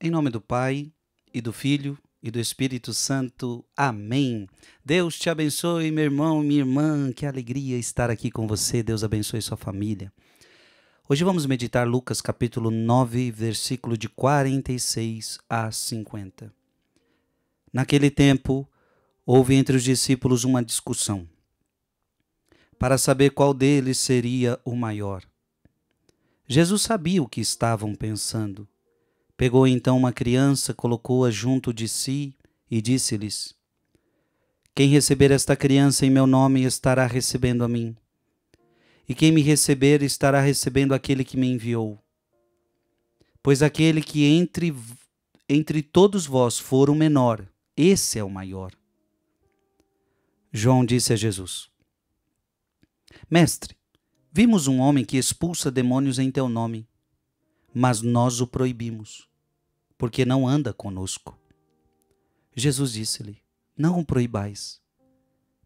Em nome do Pai, e do Filho, e do Espírito Santo. Amém. Deus te abençoe, meu irmão, minha irmã. Que alegria estar aqui com você. Deus abençoe sua família. Hoje vamos meditar Lucas capítulo 9, versículo de 46 a 50. Naquele tempo, houve entre os discípulos uma discussão para saber qual deles seria o maior. Jesus sabia o que estavam pensando Pegou então uma criança, colocou-a junto de si e disse-lhes: Quem receber esta criança em meu nome estará recebendo a mim, e quem me receber estará recebendo aquele que me enviou. Pois aquele que entre, entre todos vós for o menor, esse é o maior. João disse a Jesus: Mestre, vimos um homem que expulsa demônios em teu nome, mas nós o proibimos porque não anda conosco. Jesus disse-lhe: Não o proibais,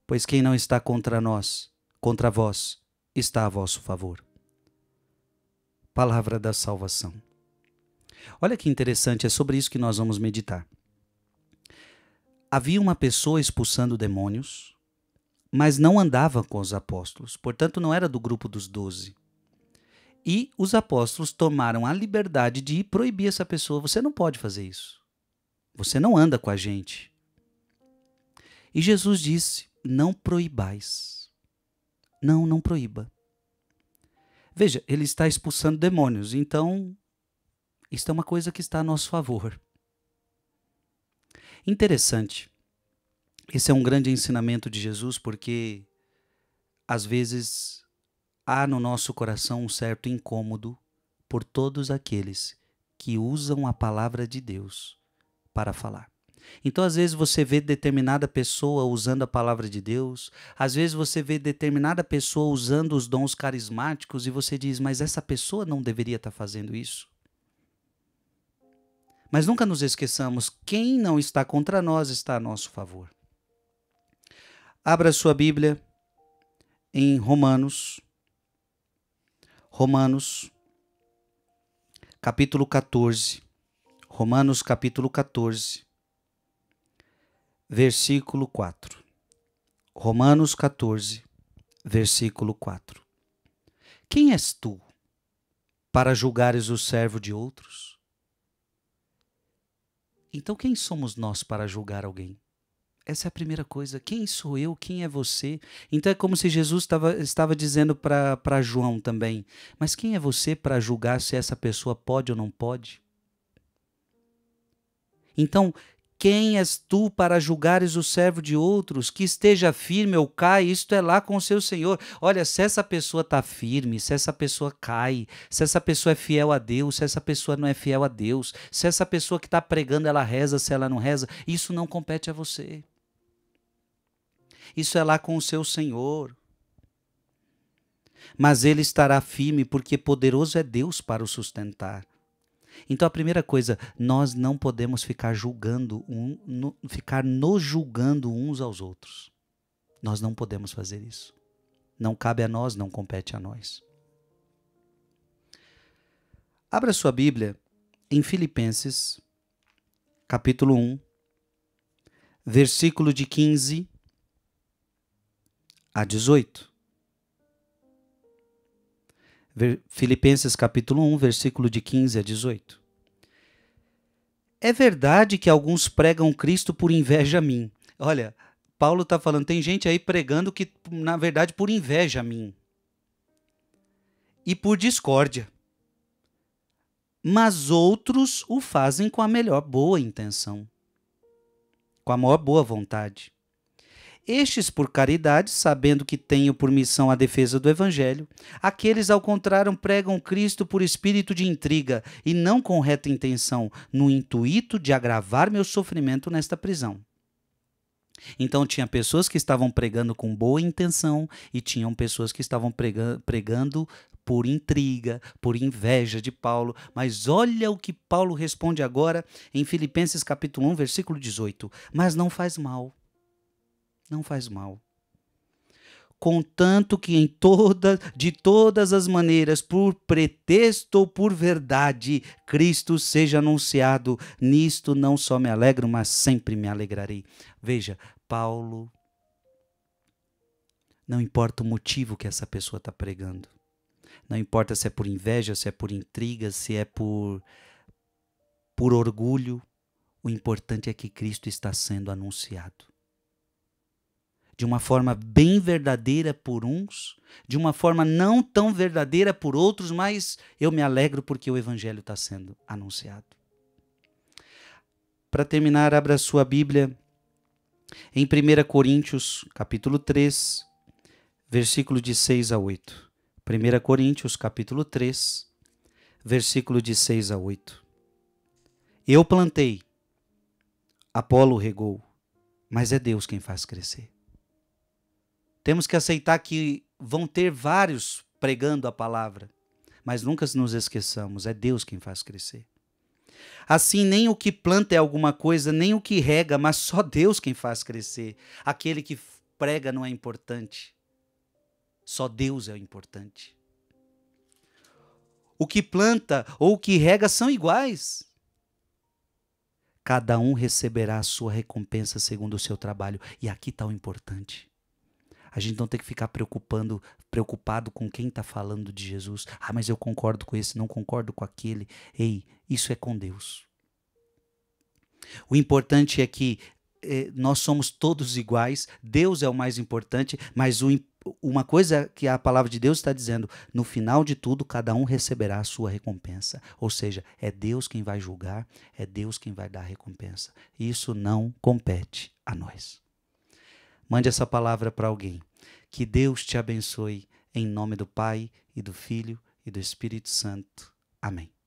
pois quem não está contra nós, contra vós, está a vosso favor. Palavra da salvação. Olha que interessante, é sobre isso que nós vamos meditar. Havia uma pessoa expulsando demônios, mas não andava com os apóstolos, portanto, não era do grupo dos doze. E os apóstolos tomaram a liberdade de proibir essa pessoa: você não pode fazer isso. Você não anda com a gente. E Jesus disse: não proibais. Não, não proíba. Veja, ele está expulsando demônios, então isto é uma coisa que está a nosso favor. Interessante. Esse é um grande ensinamento de Jesus, porque às vezes há no nosso coração um certo incômodo por todos aqueles que usam a palavra de Deus para falar. Então, às vezes, você vê determinada pessoa usando a palavra de Deus, às vezes, você vê determinada pessoa usando os dons carismáticos e você diz, mas essa pessoa não deveria estar tá fazendo isso. Mas nunca nos esqueçamos: quem não está contra nós está a nosso favor. Abra sua Bíblia em Romanos, Romanos, capítulo 14. Romanos, capítulo 14, versículo 4. Romanos 14, versículo 4. Quem és tu para julgares o servo de outros? Então, quem somos nós para julgar alguém? Essa é a primeira coisa. Quem sou eu? Quem é você? Então é como se Jesus tava, estava dizendo para João também: Mas quem é você para julgar se essa pessoa pode ou não pode? Então, quem és tu para julgares o servo de outros? Que esteja firme ou cai, isto é lá com o seu Senhor. Olha, se essa pessoa está firme, se essa pessoa cai, se essa pessoa é fiel a Deus, se essa pessoa não é fiel a Deus, se essa pessoa que está pregando ela reza, se ela não reza, isso não compete a você. Isso é lá com o seu Senhor. Mas ele estará firme, porque poderoso é Deus para o sustentar. Então a primeira coisa, nós não podemos ficar julgando um, no, ficar nos julgando uns aos outros. Nós não podemos fazer isso. Não cabe a nós, não compete a nós. Abra sua Bíblia em Filipenses, capítulo 1, versículo de 15 a 18. Filipenses capítulo 1, versículo de 15 a 18. É verdade que alguns pregam Cristo por inveja a mim. Olha, Paulo está falando, tem gente aí pregando que, na verdade, por inveja a mim. E por discórdia. Mas outros o fazem com a melhor boa intenção, com a maior boa vontade. Estes, por caridade, sabendo que tenho por missão a defesa do Evangelho, aqueles, ao contrário, pregam Cristo por espírito de intriga e não com reta intenção, no intuito de agravar meu sofrimento nesta prisão. Então, tinha pessoas que estavam pregando com boa intenção e tinham pessoas que estavam pregando por intriga, por inveja de Paulo. Mas olha o que Paulo responde agora em Filipenses capítulo 1, versículo 18. Mas não faz mal não faz mal. Contanto que em toda, de todas as maneiras, por pretexto ou por verdade, Cristo seja anunciado, nisto não só me alegro, mas sempre me alegrarei. Veja, Paulo, não importa o motivo que essa pessoa está pregando. Não importa se é por inveja, se é por intriga, se é por, por orgulho. O importante é que Cristo está sendo anunciado de uma forma bem verdadeira por uns, de uma forma não tão verdadeira por outros, mas eu me alegro porque o Evangelho está sendo anunciado. Para terminar, abra sua Bíblia em 1 Coríntios, capítulo 3, versículo de 6 a 8. 1 Coríntios, capítulo 3, versículo de 6 a 8. Eu plantei, Apolo regou, mas é Deus quem faz crescer. Temos que aceitar que vão ter vários pregando a palavra, mas nunca nos esqueçamos, é Deus quem faz crescer. Assim, nem o que planta é alguma coisa, nem o que rega, mas só Deus quem faz crescer. Aquele que prega não é importante. Só Deus é o importante. O que planta ou o que rega são iguais. Cada um receberá a sua recompensa segundo o seu trabalho. E aqui está o importante. A gente não tem que ficar preocupando, preocupado com quem está falando de Jesus. Ah, mas eu concordo com esse, não concordo com aquele. Ei, isso é com Deus. O importante é que eh, nós somos todos iguais, Deus é o mais importante, mas o, uma coisa que a palavra de Deus está dizendo: no final de tudo, cada um receberá a sua recompensa. Ou seja, é Deus quem vai julgar, é Deus quem vai dar a recompensa. Isso não compete a nós. Mande essa palavra para alguém. Que Deus te abençoe, em nome do Pai, e do Filho, e do Espírito Santo. Amém.